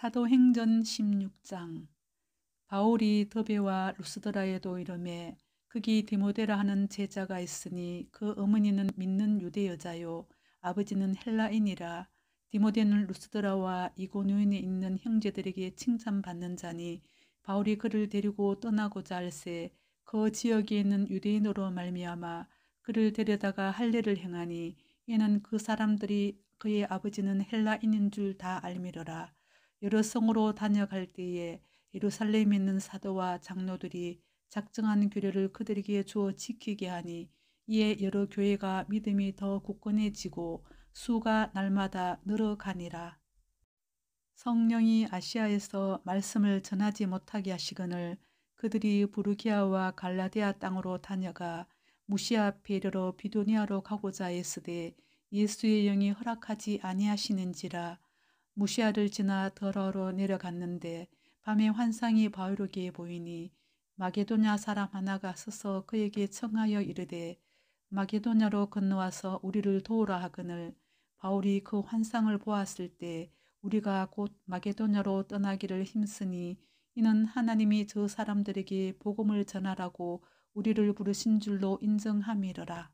사도행전 16장 바울이 더베와 루스드라에도 이름에 그기 디모데라 하는 제자가 있으니 그 어머니는 믿는 유대 여자요 아버지는 헬라인이라 디모데는 루스드라와 이고누인에 있는 형제들에게 칭찬받는 자니 바울이 그를 데리고 떠나고자 할세 그 지역에 있는 유대인으로 말미암아 그를 데려다가 할례를 행하니 이는 그 사람들이 그의 아버지는 헬라인인 줄 다 알미러라 여러 성으로 다녀갈 때에 예루살렘에 있는 사도와 장로들이 작정한 규례를 그들에게 주어 지키게 하니 이에 여러 교회가 믿음이 더 굳건해지고 수가 날마다 늘어가니라. 성령이 아시아에서 말씀을 전하지 못하게 하시거늘 그들이 부르기아와 갈라디아 땅으로 다녀가 무시 앞에 이르러 비도니아로 가고자 했으되 예수의 영이 허락하지 아니하시는지라 무시아를 지나 더러로 내려갔는데 밤에 환상이 바울에게 보이니 마게도냐 사람 하나가 서서 그에게 청하여 이르되 마게도냐로 건너와서 우리를 도우라 하거늘 바울이 그 환상을 보았을 때 우리가 곧 마게도냐로 떠나기를 힘쓰니 이는 하나님이 저 사람들에게 복음을 전하라고 우리를 부르신 줄로 인정함이러라.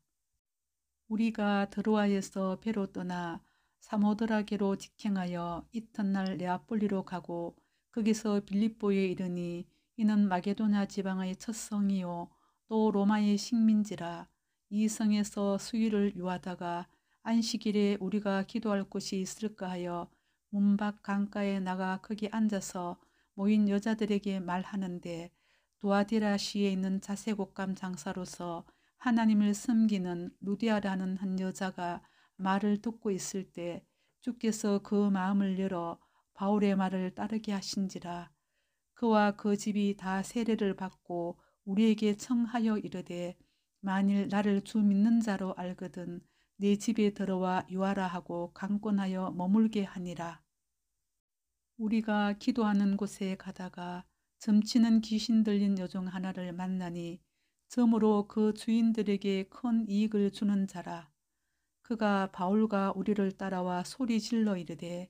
우리가 드로아에서 배로 떠나 사모드라게로 직행하여 이튿날 레아폴리로 가고 거기서 빌립보에 이르니 이는 마게도냐 지방의 첫 성이요 또 로마의 식민지라 이 성에서 수위를 유하다가 안식일에 우리가 기도할 곳이 있을까 하여 문밖 강가에 나가 거기 앉아서 모인 여자들에게 말하는데 도아디라시에 있는 자세곡감 장사로서 하나님을 섬기는 루디아라는 한 여자가 말을 듣고 있을 때 주께서 그 마음을 열어 바울의 말을 따르게 하신지라 그와 그 집이 다 세례를 받고 우리에게 청하여 이르되 만일 나를 주 믿는 자로 알거든 네 집에 들어와 유하라 하고 강권하여 머물게 하니라. 우리가 기도하는 곳에 가다가 점치는 귀신 들린 여종 하나를 만나니 점으로 그 주인들에게 큰 이익을 주는 자라. 그가 바울과 우리를 따라와 소리 질러 이르되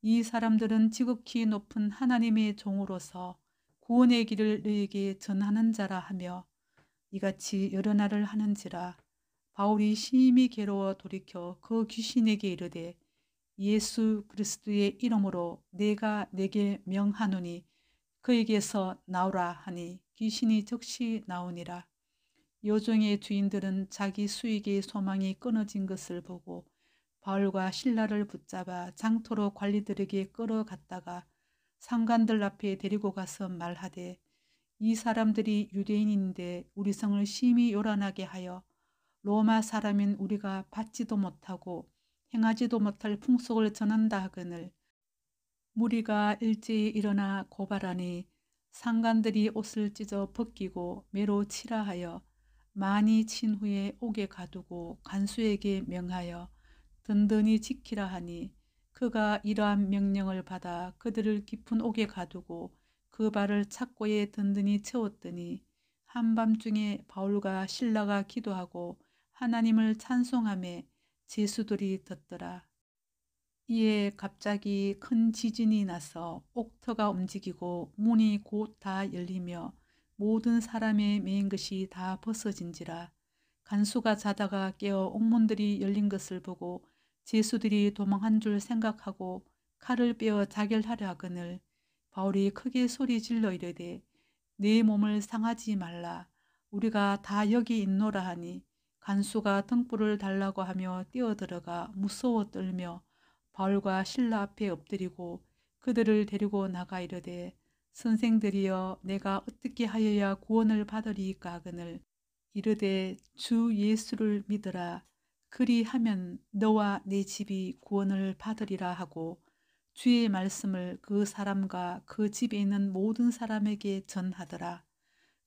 이 사람들은 지극히 높은 하나님의 종으로서 구원의 길을 너에게 전하는 자라 하며 이같이 여러 날을 하는지라 바울이 심히 괴로워 돌이켜 그 귀신에게 이르되 예수 그리스도의 이름으로 내가 내게 명하노니 그에게서 나오라 하니 귀신이 즉시 나오니라. 요정의 주인들은 자기 수익의 소망이 끊어진 것을 보고 바울과 신라를 붙잡아 장터로 관리들에게 끌어갔다가 상관들 앞에 데리고 가서 말하되 이 사람들이 유대인인데 우리 성을 심히 요란하게 하여 로마 사람인 우리가 받지도 못하고 행하지도 못할 풍속을 전한다 하거늘 무리가 일제히 일어나 고발하니 상관들이 옷을 찢어 벗기고 매로 치라하여 많이 친 후에 옥에 가두고 간수에게 명하여 든든히 지키라 하니 그가 이러한 명령을 받아 그들을 깊은 옥에 가두고 그 발을 착고에 든든히 채웠더니 한밤중에 바울과 신라가 기도하고 하나님을 찬송함에 제수들이 듣더라. 이에 갑자기 큰 지진이 나서 옥터가 움직이고 문이 곧 다 열리며 모든 사람의 메인 것이 다 벗어진지라 간수가 자다가 깨어 옥문들이 열린 것을 보고 제수들이 도망한 줄 생각하고 칼을 빼어 자결하려 하거늘 바울이 크게 소리 질러 이르되 내 몸을 상하지 말라 우리가 다 여기 있노라 하니 간수가 등불을 달라고 하며 뛰어들어가 무서워 떨며 바울과 신라 앞에 엎드리고 그들을 데리고 나가 이르되 선생들이여 내가 어떻게 하여야 구원을 받으리까 하거늘 이르되 주 예수를 믿으라 그리하면 너와 내 집이 구원을 받으리라 하고 주의 말씀을 그 사람과 그 집에 있는 모든 사람에게 전하더라.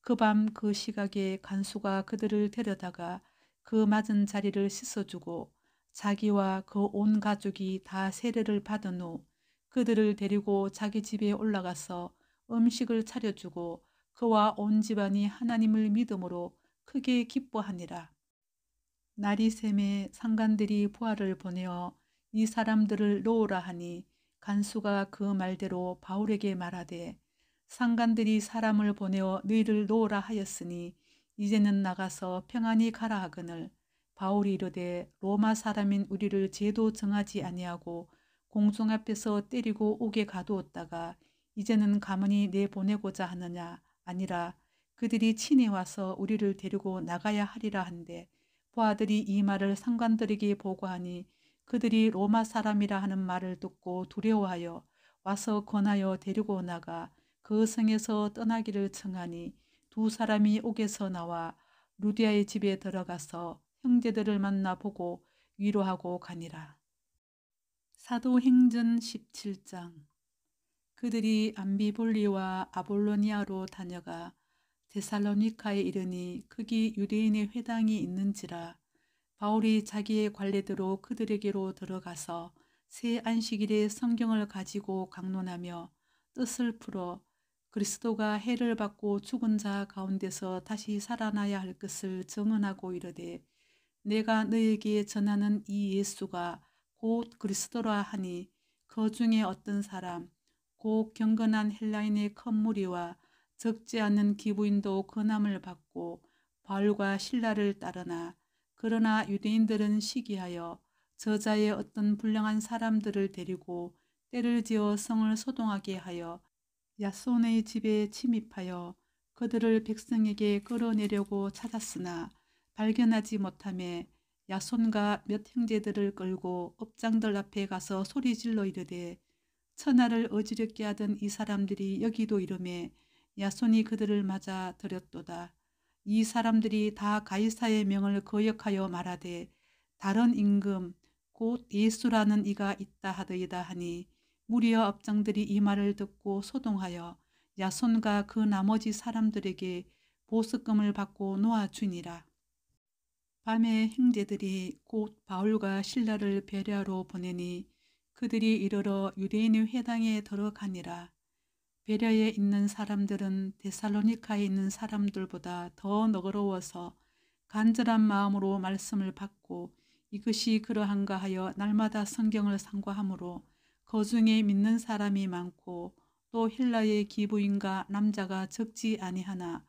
그 밤그 그 시각에 간수가 그들을 데려다가 그 맞은 자리를 씻어주고 자기와 그 온 가족이 다 세례를 받은 후 그들을 데리고 자기 집에 올라가서 음식을 차려주고 그와 온 집안이 하나님을 믿음으로 크게 기뻐하니라. 날이 샘에 상관들이 부하를 보내어 이 사람들을 놓으라 하니 간수가 그 말대로 바울에게 말하되 상관들이 사람을 보내어 너희를 놓으라 하였으니 이제는 나가서 평안히 가라 하거늘 바울이 이르되 로마 사람인 우리를 제도 정하지 아니하고 공중 앞에서 때리고 옥에 가두었다가 이제는 가문이 내보내고자 하느냐 아니라 그들이 친히 와서 우리를 데리고 나가야 하리라 한데 보아들이 이 말을 상관들에게 보고하니 그들이 로마 사람이라 하는 말을 듣고 두려워하여 와서 권하여 데리고 나가 그 성에서 떠나기를 청하니 두 사람이 옥에서 나와 루디아의 집에 들어가서 형제들을 만나 보고 위로하고 가니라. 사도행전 17장 그들이 암비볼리와 아볼로니아로 다녀가 데살로니카에 이르니 크기 유대인의 회당이 있는지라 바울이 자기의 관례대로 그들에게로 들어가서 새안식일의 성경을 가지고 강론하며 뜻을 풀어 그리스도가 해를 받고 죽은 자 가운데서 다시 살아나야 할 것을 증언하고 이르되 내가 너에게 전하는 이 예수가 곧 그리스도라 하니 그 중에 어떤 사람 곧 경건한 헬라인의 컵무리와 적지 않은 기부인도 권함을 받고 바울과 신라를 따르나 그러나 유대인들은 시기하여 저자의 어떤 불량한 사람들을 데리고 때를 지어 성을 소동하게 하여 야손의 집에 침입하여 그들을 백성에게 끌어내려고 찾았으나 발견하지 못함에 야손과 몇 형제들을 끌고 업장들 앞에 가서 소리질러 이르되 천하를 어지럽게 하던 이 사람들이 여기도 이름에 야손이 그들을 맞아 들였도다. 이 사람들이 다 가이사의 명을 거역하여 말하되 다른 임금 곧 예수라는 이가 있다 하더이다 하니 무리어 업장들이 이 말을 듣고 소동하여 야손과 그 나머지 사람들에게 보석금을 받고 놓아주니라. 밤에 행제들이 곧 바울과 신라를 배려로 보내니 그들이 이르러 유대인의 회당에 들어가니라. 베려에 있는 사람들은 데살로니카에 있는 사람들보다 더 너그러워서 간절한 마음으로 말씀을 받고 이것이 그러한가 하여 날마다 성경을 상고하므로거그 중에 믿는 사람이 많고 또 힐라의 기부인과 남자가 적지 아니하나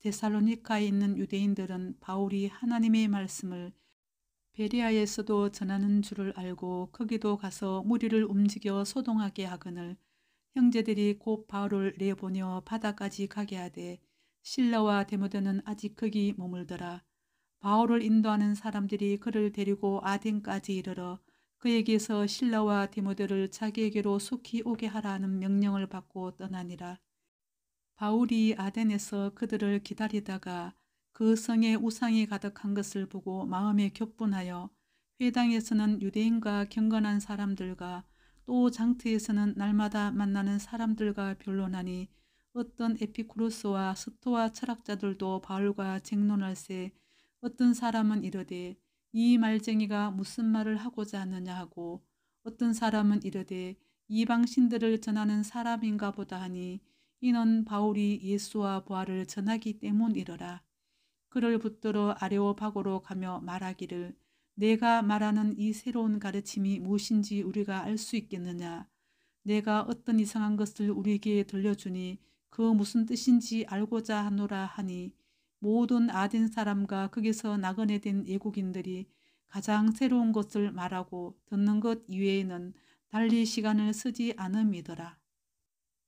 데살로니카에 있는 유대인들은 바울이 하나님의 말씀을 베리아에서도 전하는 줄을 알고 거기도 가서 무리를 움직여 소동하게 하거늘 형제들이 곧 바울을 내보내어 바다까지 가게 하되 신라와 데모데는 아직 거기 머물더라. 바울을 인도하는 사람들이 그를 데리고 아덴까지 이르러 그에게서 신라와 데모데를 자기에게로 속히 오게 하라는 명령을 받고 떠나니라. 바울이 아덴에서 그들을 기다리다가 그 성에 우상이 가득한 것을 보고 마음에 격분하여 회당에서는 유대인과 경건한 사람들과 또 장터에서는 날마다 만나는 사람들과 변론하니 어떤 에피쿠로스와 스토아 철학자들도 바울과 쟁론할세 어떤 사람은 이러되이 말쟁이가 무슨 말을 하고자 하느냐 하고 어떤 사람은 이러되 이방신들을 전하는 사람인가 보다 하니 이는 바울이 예수와 부활을 전하기 때문이러라. 그를 붙들어 아레오파고로 가며 말하기를 내가 말하는 이 새로운 가르침이 무엇인지 우리가 알 수 있겠느냐. 내가 어떤 이상한 것을 우리에게 들려주니 그 무슨 뜻인지 알고자 하노라 하니 모든 아덴 사람과 거기서 낙원에된 예국인들이 가장 새로운 것을 말하고 듣는 것 이외에는 달리 시간을 쓰지 않음이더라.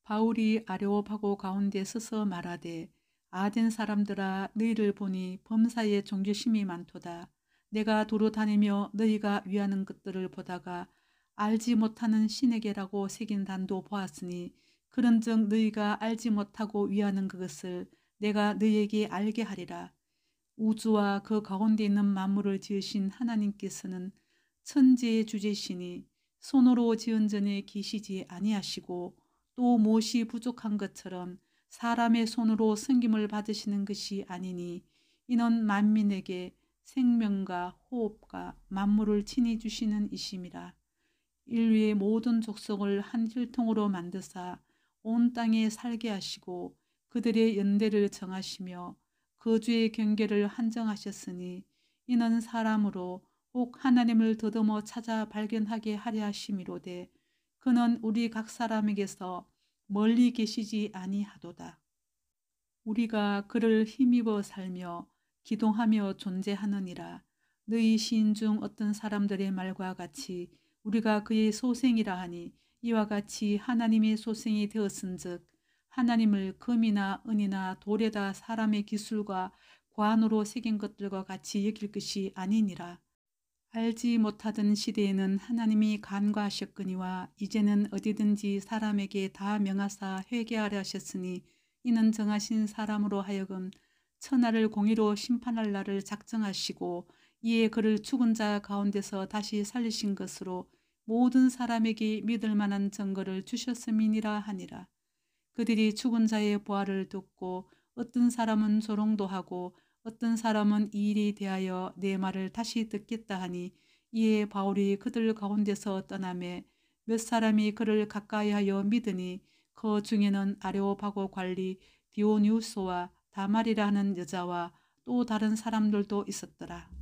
바울이 아레오파고 가운데 서서 말하되 아된 사람들아 너희를 보니 범사에 종교심이 많도다. 내가 도로 다니며 너희가 위하는 것들을 보다가 알지 못하는 신에게라고 새긴 단도 보았으니 그런즉 너희가 알지 못하고 위하는 그것을 내가 너희에게 알게 하리라. 우주와 그 가운데 있는 만물을 지으신 하나님께서는 천지의 주제시니 손으로 지은 전에 계시지 아니하시고 또 무엇이 부족한 것처럼 사람의 손으로 섬김을 받으시는 것이 아니니 이는 만민에게 생명과 호흡과 만물을 친히 주시는 이심이라. 인류의 모든 족속을 한 혈통으로 만드사 온 땅에 살게 하시고 그들의 연대를 정하시며 거주의 그 경계를 한정하셨으니 이는 사람으로 혹 하나님을 더듬어 찾아 발견하게 하려 하심이로되 그는 우리 각 사람에게서 멀리 계시지 아니하도다. 우리가 그를 힘입어 살며 기동하며 존재하느니라 너희 시인 중 어떤 사람들의 말과 같이 우리가 그의 소생이라 하니 이와 같이 하나님의 소생이 되었은즉 하나님을 금이나 은이나 돌에다 사람의 기술과 관으로 새긴 것들과 같이 여길 것이 아니니라. 알지 못하던 시대에는 하나님이 간과하셨거니와 이제는 어디든지 사람에게 다 명하사 회개하려 하셨으니 이는 정하신 사람으로 하여금 천하를 공의로 심판할 날을 작정하시고 이에 그를 죽은 자 가운데서 다시 살리신 것으로 모든 사람에게 믿을 만한 증거를 주셨음이니라 하니라. 그들이 죽은 자의 부활을 듣고 어떤 사람은 조롱도 하고 어떤 사람은 이 일에 대하여 내 말을 다시 듣겠다 하니 이에 바울이 그들 가운데서 떠나매몇 사람이 그를 가까이하여 믿으니 그 중에는 아레오파고 관리 디오뉴스와 다말이라는 여자와 또 다른 사람들도 있었더라.